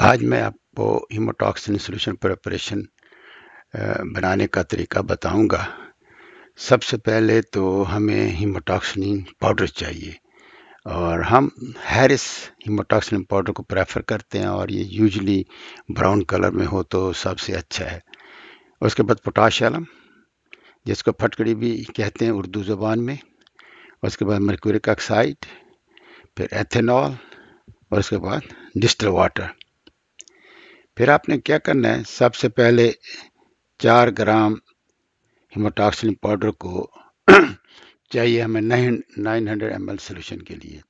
आज मैं आपको हीमोटॉक्सिन सोल्यूशन प्रिपरेशन बनाने का तरीका बताऊंगा सबसे पहले तो हमें हीमोटॉक्सिन पाउडर चाहिए और हम हैरिस हीमोटॉक्सिन पाउडर को प्रेफर करते हैं और ये यूजली ब्राउन कलर में हो तो सबसे अच्छा है उसके बाद पोटाश आलम जिसको फटकड़ी भी कहते हैं उर्दू ज़बान में उसके बाद मरक्यूरिक ऑक्साइड फिर एथेनॉल और उसके बाद डिस्टल वाटर फिर आपने क्या करना है सबसे पहले चार ग्राम हिमोटॉक्सिन पाउडर को चाहिए हमें nine nine hundred M solution के लिए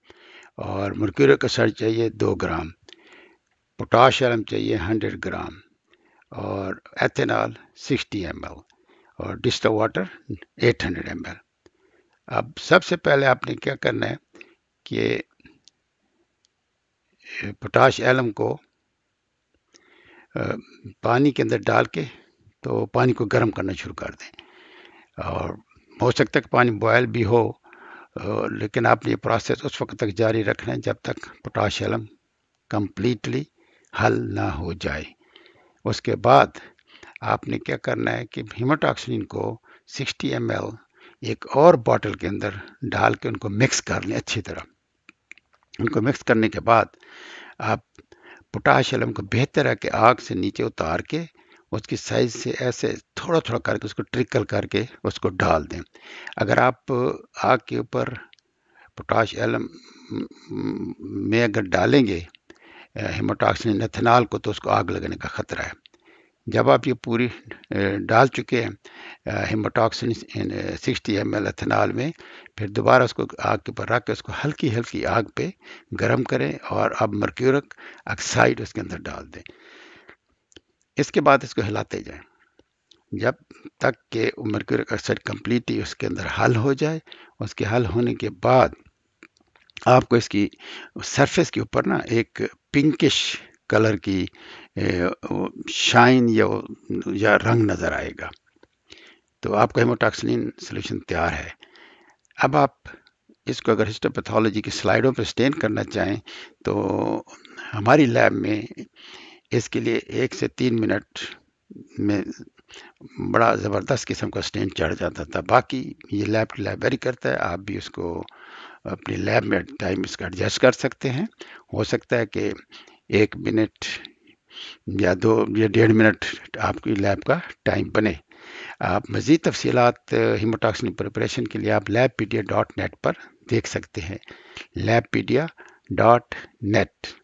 और मर्क्यूरिक का सर चाहिए दो ग्राम पोटाश एलम चाहिए हंड्रेड ग्राम और एथेनॉल सिक्सटी एम और distilled water eight hundred M अब सबसे पहले आपने क्या करना है कि पोटाश एलम को पानी के अंदर डाल के तो पानी को गर्म करना शुरू कर दें और हो सकता है कि पानी बॉयल भी हो लेकिन आपने ये प्रोसेस उस वक्त तक जारी रखना है जब तक पोटाशियम कम्प्लीटली हल ना हो जाए उसके बाद आपने क्या करना है कि हिमोटॉक्सिन को 60 एम एक और बॉटल के अंदर डाल के उनको मिक्स कर लें अच्छी तरह उनको मिक्स करने के बाद आप पोटाश एलम को बेहतर है कि आग से नीचे उतार के उसकी साइज से ऐसे थोड़ा थोड़ा करके उसको ट्रिकल करके उसको डाल दें अगर आप आग के ऊपर पोटाश एलम में अगर डालेंगे हेमोटॉक्सिन एथेनॉल को तो उसको आग लगने का ख़तरा है जब आप ये पूरी डाल चुके हैं haematoxylin sixty M L ethanol में फिर दोबारा उसको आग के ऊपर रख के उसको हल्की हल्की आग पे गर्म करें और अब मर्क्यूरक ऑक्साइड उसके अंदर डाल दें इसके बाद इसको हिलाते जाएं जब तक के मर्क्यूरिक ऑक्साइड कम्प्लीटली उसके अंदर हल हो जाए उसके हल होने के बाद आपको इसकी सरफेस के ऊपर ना एक पिंकिश कलर की शाइन या या रंग नज़र आएगा तो आपका हेमोटॉक्सिलिन सोल्यूशन तैयार है अब आप इसको अगर हिस्टोपैथोलॉजी की स्लाइडों पर स्टेन करना चाहें तो हमारी लैब में इसके लिए एक से तीन मिनट में बड़ा ज़बरदस्त किस्म का स्टेन चढ़ जाता था बाकी ये लैब टू लैब वेरी करता है आप भी उसको अपनी लैब में टाइम इसका एडजस्ट कर सकते हैं हो सकता है कि एक मिनट या दो या डेढ़ मिनट आपकी लैब का टाइम बने आप मज़ीद तफसीत हिमोटॉक्सिन प्रिपरेशन के लिए आप लैब पीडिया डॉट नेट पर देख सकते हैं लैब पीडिया डॉट नेट